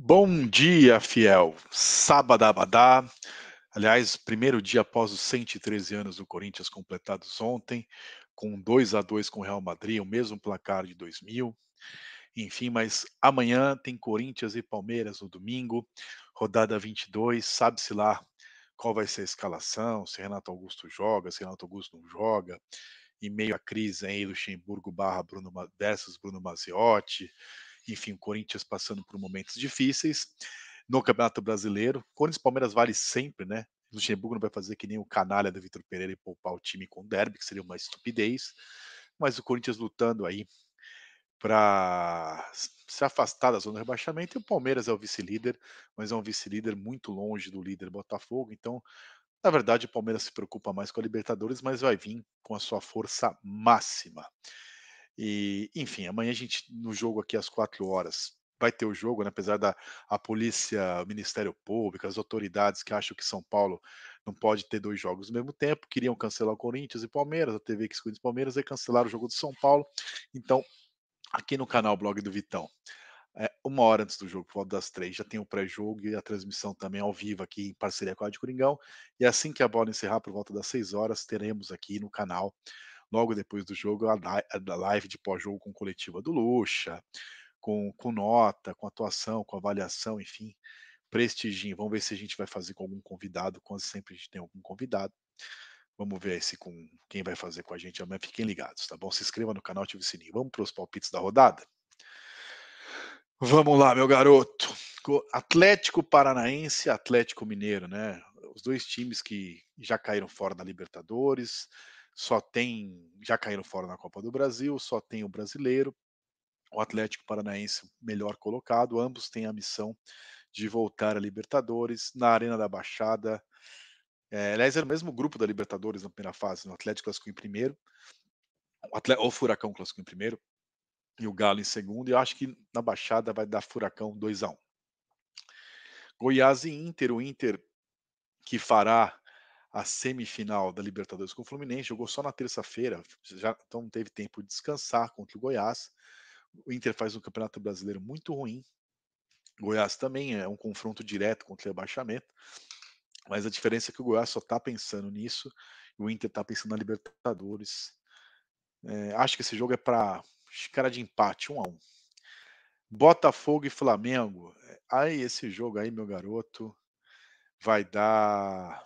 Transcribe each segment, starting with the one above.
Bom dia, fiel. Sábado abadá. Aliás, primeiro dia após os 113 anos do Corinthians completados ontem, com 2 a 2 com o Real Madrid, o mesmo placar de 2000. Enfim, mas amanhã tem Corinthians e Palmeiras no domingo, rodada 22, sabe-se lá qual vai ser a escalação, se Renato Augusto joga, se Renato Augusto não joga, e meio a crise aí Luxemburgo barra Bruno versus Bruno Maziotti, enfim, o Corinthians passando por momentos difíceis. No Campeonato Brasileiro, Corinthians e Palmeiras vale sempre, né? Luxemburgo não vai fazer que nem o canalha do Vitor Pereira e poupar o time com o derby, que seria uma estupidez. Mas o Corinthians lutando aí para se afastar da zona de rebaixamento. E o Palmeiras é o vice-líder, mas é um vice-líder muito longe do líder Botafogo. Então, na verdade, o Palmeiras se preocupa mais com a Libertadores, mas vai vir com a sua força máxima. E, enfim, amanhã a gente, no jogo aqui às quatro horas, vai ter o jogo, né? apesar da a polícia, o Ministério Público, as autoridades que acham que São Paulo não pode ter dois jogos ao mesmo tempo, queriam cancelar o Corinthians e Palmeiras, a TV que escolhe Palmeiras e cancelar o jogo de São Paulo. Então, aqui no canal Blog do Vitão, é, uma hora antes do jogo, por volta das três, já tem o pré-jogo e a transmissão também ao vivo aqui em parceria com a Rádio Coringão. E assim que a bola encerrar, por volta das seis horas, teremos aqui no canal logo depois do jogo, a, live de pós-jogo com coletiva do Lucha, com, com nota, com atuação, com avaliação, enfim, prestigiem. Vamos ver se a gente vai fazer com algum convidado, quando sempre a gente tem algum convidado. Vamos ver se com quem vai fazer com a gente amanhã. Fiquem ligados, tá bom? Se inscreva no canal, ative o sininho. Vamos para os palpites da rodada? Vamos lá, meu garoto. Atlético Paranaense, Atlético Mineiro, né? Os dois times que já caíram fora da Libertadores, só tem. Já caíram fora na Copa do Brasil, só tem o brasileiro. O Atlético Paranaense, melhor colocado, ambos têm a missão de voltar a Libertadores na Arena da Baixada. É, aliás, era o mesmo grupo da Libertadores na primeira fase, no né, Atlético classificou em primeiro, o, Atlético, o Furacão classificou em primeiro e o Galo em segundo. E eu acho que na Baixada vai dar Furacão 2 a 1 um. Goiás e Inter, o Inter que fará a semifinal da Libertadores com o Fluminense, jogou só na terça-feira, já então teve tempo de descansar contra o Goiás. O Inter faz um campeonato brasileiro muito ruim. O Goiás também é um confronto direto contra o rebaixamento, mas a diferença é que o Goiás só está pensando nisso e o Inter está pensando na Libertadores. É, acho que esse jogo é para cara de empate, um a um. Botafogo e Flamengo. É, aí esse jogo aí, meu garoto, vai dar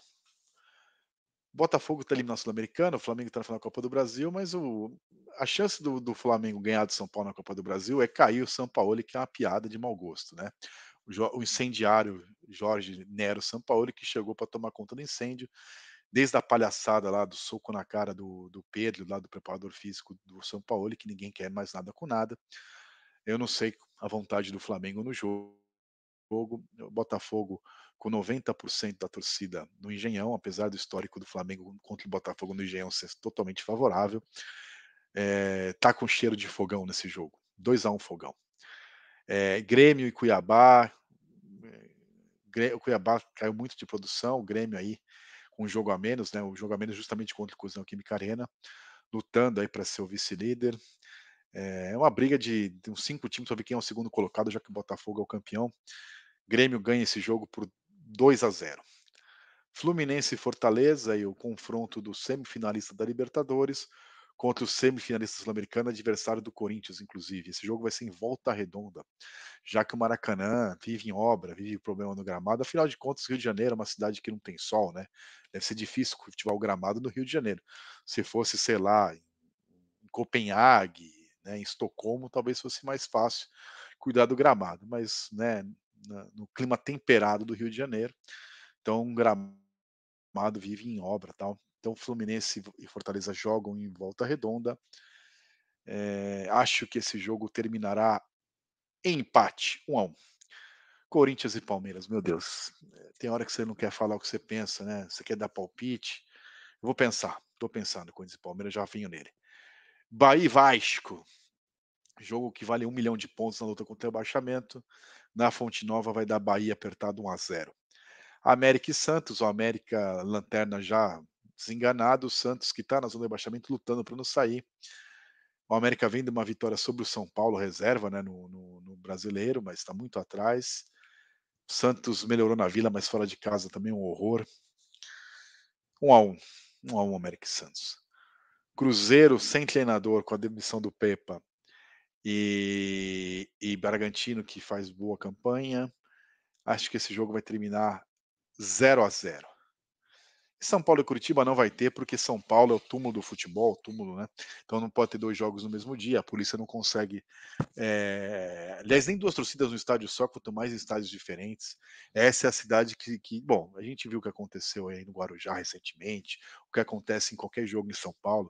Botafogo está eliminado na Sul-Americana, o Flamengo está na final da Copa do Brasil, mas o, a chance do, do, Flamengo ganhar do São Paulo na Copa do Brasil é cair o São Paulo, que é uma piada de mau gosto, né? O, o incendiário Jorge Nero São Paulo, que chegou para tomar conta do incêndio, desde a palhaçada lá do soco na cara do, do Pedro, lá do preparador físico do São Paulo, que ninguém quer mais nada com nada. Eu não sei a vontade do Flamengo no jogo jogo. O Botafogo com 90% da torcida no Engenhão, apesar do histórico do Flamengo contra o Botafogo no Engenhão ser totalmente favorável. É, tá com cheiro de fogão nesse jogo. 2 a 1 um fogão. É, Grêmio e Cuiabá. Eh, o Cuiabá caiu muito de produção, o Grêmio aí com um jogo a menos, né? Um jogo a menos justamente contra o Cusão Química Arena, lutando aí para ser o vice-líder. É uma briga de, de, uns cinco times sobre quem é o segundo colocado, já que o Botafogo é o campeão. Grêmio ganha esse jogo por 2 a 0. Fluminense e Fortaleza e o confronto do semifinalista da Libertadores contra o semifinalista sul-americano, adversário do Corinthians, inclusive. Esse jogo vai ser em volta redonda, já que o Maracanã vive em obra, vive problema no gramado. Afinal de contas, Rio de Janeiro é uma cidade que não tem sol, né? Deve ser difícil cultivar o gramado no Rio de Janeiro. Se fosse, sei lá, em Copenhague, né, em Estocolmo, talvez fosse mais fácil cuidar do gramado, mas né, na, no clima temperado do Rio de Janeiro. Então, um gramado vive em obra, tal. Então, Fluminense e Fortaleza jogam em volta redonda. É, acho que esse jogo terminará em empate, um a um. Corinthians e Palmeiras, meu Deus. Tem hora que você não quer falar o que você pensa, né? Você quer dar palpite. Eu vou pensar, estou pensando. Corinthians e Palmeiras, já vinho nele. Bahia e Vasco. Jogo que vale um milhão de pontos na luta contra o rebaixamento. Na Fonte Nova vai dar Bahia apertado 1 a 0. América e Santos, o América lanterna já desenganado, o Santos que está na zona de baixamento lutando para não sair. O América vem de uma vitória sobre o São Paulo, reserva né, no, no, no brasileiro, mas está muito atrás. O Santos melhorou na vila, mas fora de casa também um horror. 1 um a 1 um. 1 um a 1 América e Santos. Cruzeiro sem treinador com a demissão do Pepa e, e Bragantino que faz boa campanha. Acho que esse jogo vai terminar 0 a 0. São Paulo e Curitiba não vai ter, porque São Paulo é o túmulo do futebol, túmulo, né? Então não pode ter dois jogos no mesmo dia, a polícia não consegue. É... Aliás, nem duas torcidas no estádio só, quanto mais estádios diferentes. Essa é a cidade que, que, Bom, a gente viu o que aconteceu aí no Guarujá recentemente, o que acontece em qualquer jogo em São Paulo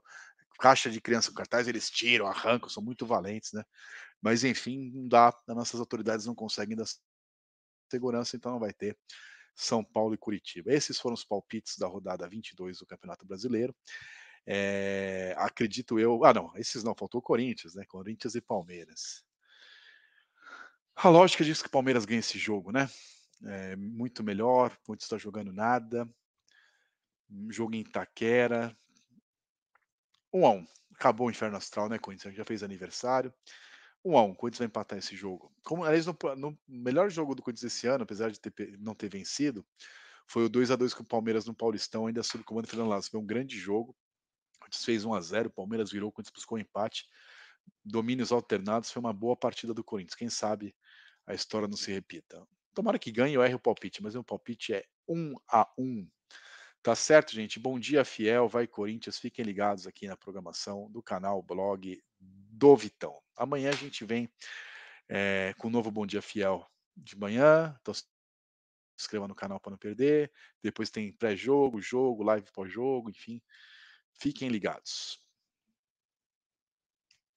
caixa de criança com cartaz, eles tiram, arrancam, são muito valentes, né? Mas enfim, não dá, as nossas autoridades não conseguem dar segurança, então não vai ter São Paulo e Curitiba. Esses foram os palpites da rodada 22 do Campeonato Brasileiro. É, acredito eu. Ah, não, esses não, faltou Corinthians, né? Corinthians e Palmeiras. A lógica diz que o Palmeiras ganha esse jogo, né? É, muito melhor, não está jogando nada. Jogo em Itaquera, 1 a 1 Acabou o inferno astral, né, Corinthians? Já fez aniversário. 1 a 1 o Corinthians vai empatar esse jogo. Como, aliás, no, no melhor jogo do Corinthians esse ano, apesar de ter, não ter vencido, foi o 2 a 2 com o Palmeiras no Paulistão, ainda sob o comando do Fernando Lázaro. Foi um grande jogo. O Corinthians fez 1 a 0 o Palmeiras virou, o Corinthians buscou um empate. Domínios alternados, foi uma boa partida do Corinthians. Quem sabe a história não se repita. Tomara que ganhe, eu erre o palpite, mas meu palpite é 1 a 1 Tá certo, gente? Bom dia, fiel. Vai, Corinthians. Fiquem ligados aqui na programação do canal blog do Vitão. Amanhã a gente vem é, com o um novo Bom Dia Fiel de manhã. Então se inscreva no canal para não perder. Depois tem pré-jogo, jogo, live pós-jogo, enfim. Fiquem ligados.